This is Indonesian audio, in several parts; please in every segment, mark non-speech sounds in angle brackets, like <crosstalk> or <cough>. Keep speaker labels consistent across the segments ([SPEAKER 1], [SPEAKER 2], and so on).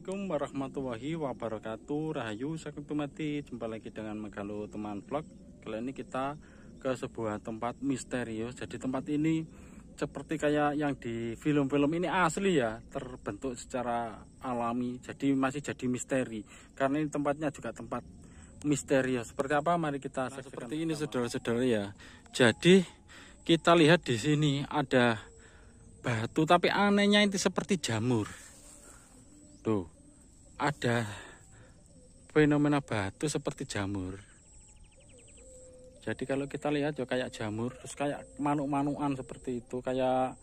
[SPEAKER 1] Assalamualaikum warahmatullahi wabarakatuh Rahayu tumati Jumpa lagi dengan Megalo Teman Vlog Kali ini kita ke sebuah tempat misterius Jadi tempat ini seperti kayak yang di film-film ini asli ya Terbentuk secara alami Jadi masih jadi misteri Karena ini tempatnya juga tempat misterius Seperti apa? Mari kita nah, Seperti ini saudara-saudara ya Jadi kita lihat di sini ada batu tapi anehnya ini seperti jamur tuh ada fenomena batu seperti jamur jadi kalau kita lihat ya kayak jamur terus kayak manuk-manukan seperti itu kayak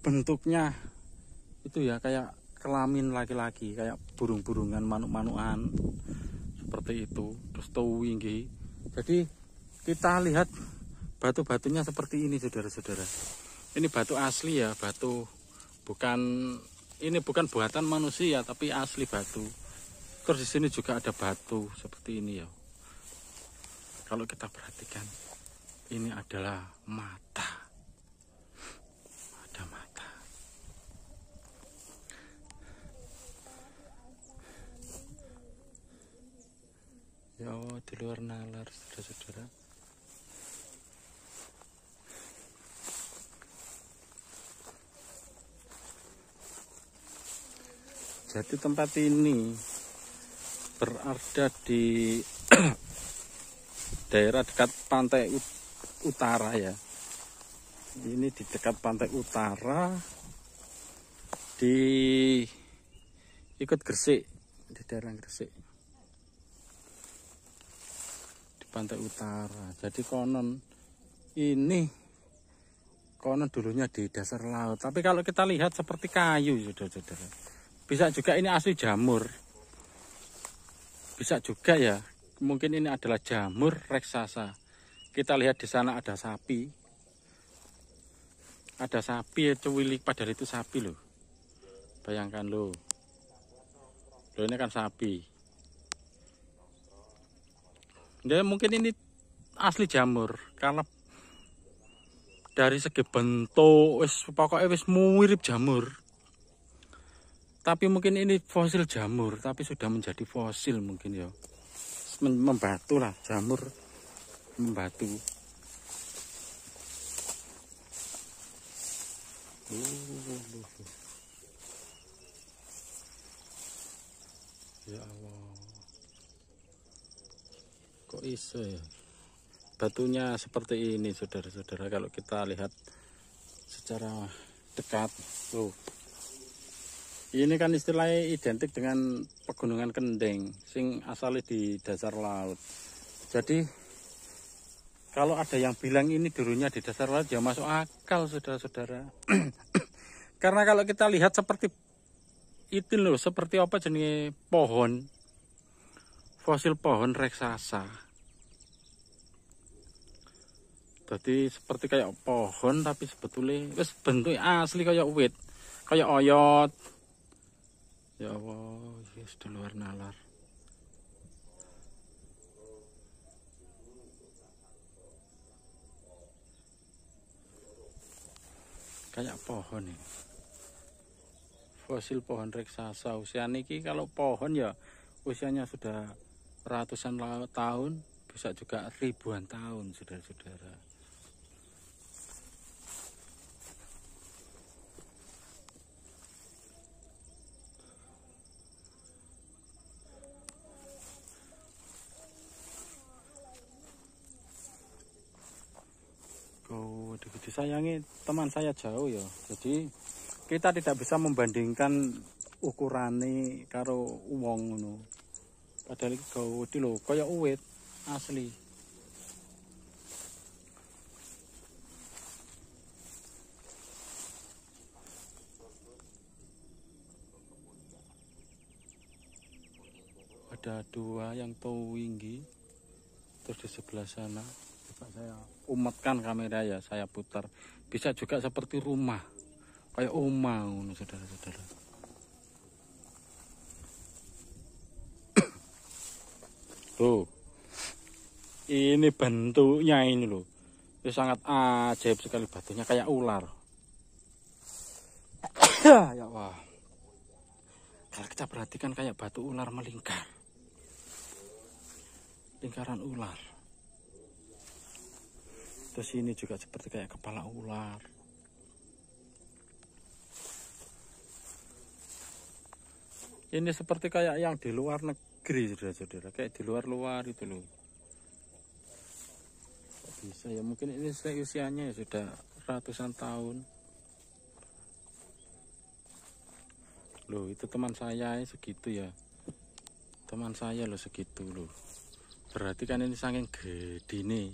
[SPEAKER 1] bentuknya itu ya kayak kelamin laki-laki kayak burung-burungan manuk-manukan seperti itu terus towing jadi kita lihat batu-batunya seperti ini saudara-saudara ini batu asli ya batu bukan ini bukan buatan manusia tapi asli batu terus di sini juga ada batu seperti ini ya kalau kita perhatikan ini adalah mata ada mata ya di luar nalar saudara-saudara jadi tempat ini berada di <clears throat> daerah dekat pantai utara ya ini di dekat pantai utara di ikut Gresik di daerah Gresik di pantai utara jadi konon ini konon dulunya di dasar laut tapi kalau kita lihat seperti kayu sudah-sudah bisa juga ini asli jamur. Bisa juga ya. Mungkin ini adalah jamur raksasa. Kita lihat di sana ada sapi. Ada sapi ya cuwilik padahal itu sapi loh. Bayangkan loh. Loh ini kan sapi. Ya mungkin ini asli jamur karena dari segi bentuk wis pokoknya wis mirip jamur tapi mungkin ini fosil jamur tapi sudah menjadi fosil mungkin ya membatu lah jamur membatu ya Allah kok iso ya batunya seperti ini saudara-saudara kalau kita lihat secara dekat tuh ini kan istilahnya identik dengan pegunungan kendeng sing asalnya di dasar laut jadi kalau ada yang bilang ini dulunya di dasar laut ya masuk akal saudara-saudara <clears throat> karena kalau kita lihat seperti itu loh seperti apa jenis pohon fosil pohon reksasa jadi seperti kayak pohon tapi sebetulnya bentuknya asli kayak wit kayak oyot Ya Allah, ya sudah luar nalar. Kayak pohon nih. Fosil pohon raksasa usia niki kalau pohon ya usianya sudah ratusan tahun, bisa juga ribuan tahun, saudara-saudara. disayangi teman saya jauh ya jadi kita tidak bisa membandingkan ukurane karo uang ngono padahal iki di lo kaya uwit asli ada dua yang tahu tinggi terus di sebelah sana coba saya umatkan kamera ya saya putar bisa juga seperti rumah kayak oma saudara-saudara tuh <coughs> ini bentuknya ini loh ini sangat ajaib sekali batunya kayak ular <coughs> ya wah kalau kita perhatikan kayak batu ular melingkar lingkaran ular terus ini juga seperti kayak kepala ular ini seperti kayak yang di luar negeri saudara-saudara kayak di luar-luar itu loh bisa ya mungkin ini usianya ya sudah ratusan tahun loh itu teman saya ya, segitu ya teman saya loh segitu loh berarti kan ini saking gede nih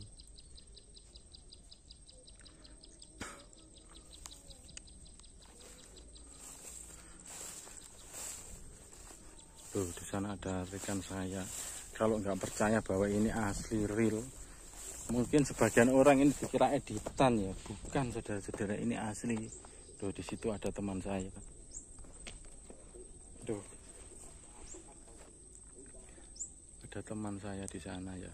[SPEAKER 1] Tuh, di sana ada rekan saya. Kalau nggak percaya bahwa ini asli real, mungkin sebagian orang ini dikira editan ya. Bukan, saudara-saudara, ini asli. Tuh, di situ ada teman saya. Tuh. Ada teman saya di sana ya.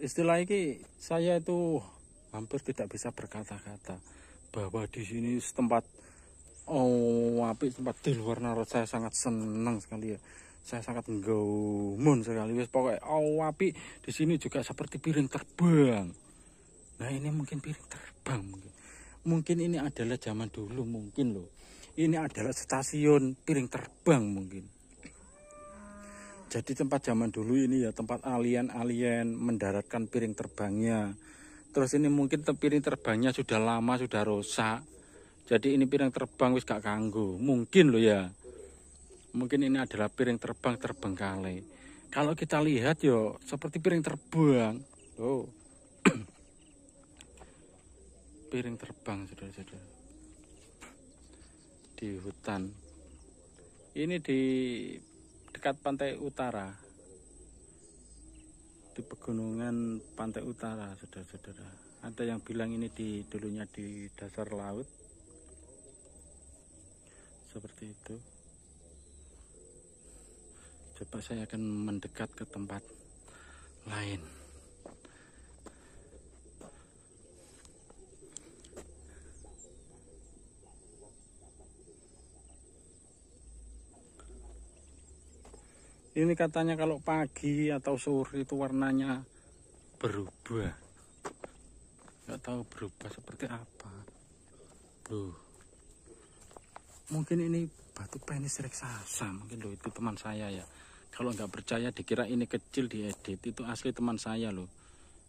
[SPEAKER 1] istilah ini saya itu hampir tidak bisa berkata-kata bahwa di sini tempat oh api tempat di luar narot saya sangat senang sekali ya saya sangat nggomun sekali wis pokoknya oh api di sini juga seperti piring terbang nah ini mungkin piring terbang mungkin mungkin ini adalah zaman dulu mungkin loh ini adalah stasiun piring terbang mungkin jadi tempat zaman dulu ini ya tempat alien-alien mendaratkan piring terbangnya. Terus ini mungkin piring terbangnya sudah lama sudah rusak. Jadi ini piring terbang wis gak kanggu Mungkin loh ya. Mungkin ini adalah piring terbang terbengkalai. Kalau kita lihat yo seperti piring terbang. Oh. <clears throat> piring terbang sudah sudah Di hutan. Ini di dekat pantai utara di pegunungan pantai utara saudara-saudara ada yang bilang ini di dulunya di dasar laut seperti itu coba saya akan mendekat ke tempat lain ini katanya kalau pagi atau sore itu warnanya berubah nggak tahu berubah seperti apa tuh mungkin ini batu penis raksasa mungkin loh itu teman saya ya kalau nggak percaya dikira ini kecil diedit. itu asli teman saya loh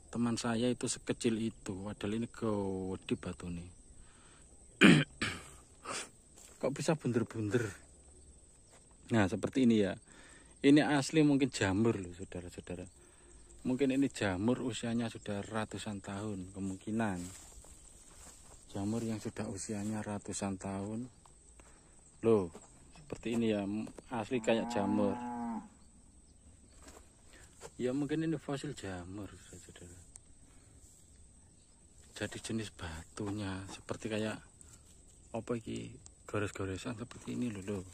[SPEAKER 1] teman saya itu sekecil itu padahal ini gede batu nih <clears throat> kok bisa bunder-bunder nah seperti ini ya ini asli mungkin jamur loh saudara-saudara mungkin ini jamur usianya sudah ratusan tahun kemungkinan jamur yang sudah usianya ratusan tahun loh seperti ini ya asli kayak jamur ya mungkin ini fosil jamur saudara jadi jenis batunya seperti kayak apa ini gores-goresan seperti ini loh, loh.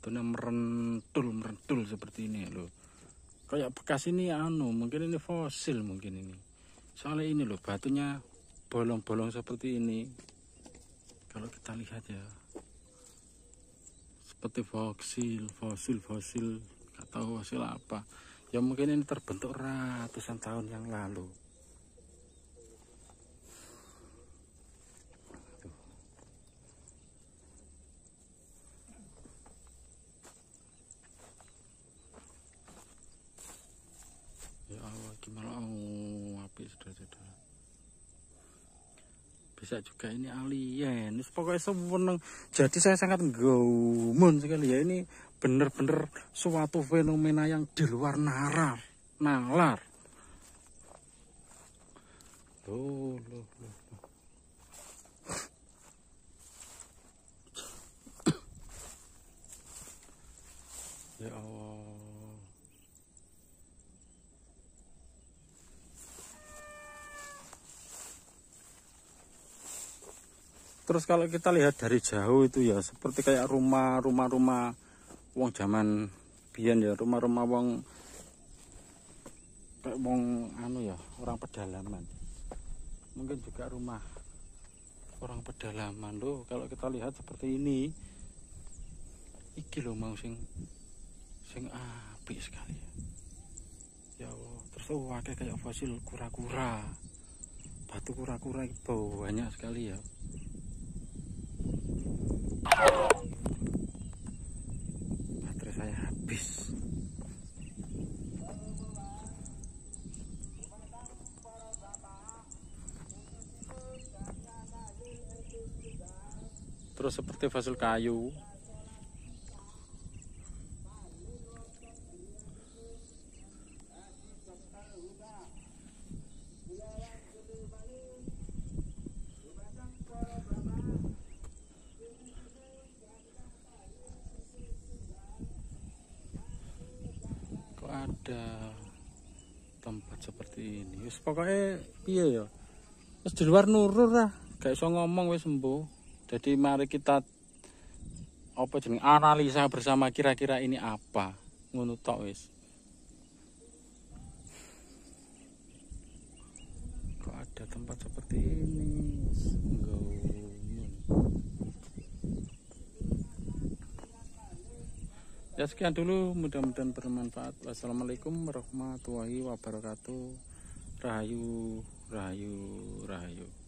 [SPEAKER 1] batunya merentul merentul seperti ini loh kayak bekas ini anu mungkin ini fosil mungkin ini soalnya ini loh batunya bolong-bolong seperti ini kalau kita lihat ya seperti fosil fosil fosil atau tahu fosil apa ya mungkin ini terbentuk ratusan tahun yang lalu bisa juga ini alien pokoknya seweneng jadi saya sangat gomun sekali ya ini bener-bener suatu fenomena yang di luar nalar nalar loh loh loh terus kalau kita lihat dari jauh itu ya seperti kayak rumah rumah rumah wong zaman biyen ya rumah rumah wong kayak wong anu ya orang pedalaman mungkin juga rumah orang pedalaman loh kalau kita lihat seperti ini iki loh mau sing sing api sekali ya. ya Allah terus wakil oh, kayak fosil kura-kura batu kura-kura itu banyak sekali ya baterai saya habis terus seperti fasul kayu wis pokoke piye ya wis di luar nurur lah gak iso ngomong wis sembuh jadi mari kita apa jeneng analisa bersama kira-kira ini apa ngono tok wis kok ada tempat seperti ini Ya sekian dulu, mudah-mudahan bermanfaat. Wassalamualaikum warahmatullahi wabarakatuh. Rahayu, rahayu, rahayu.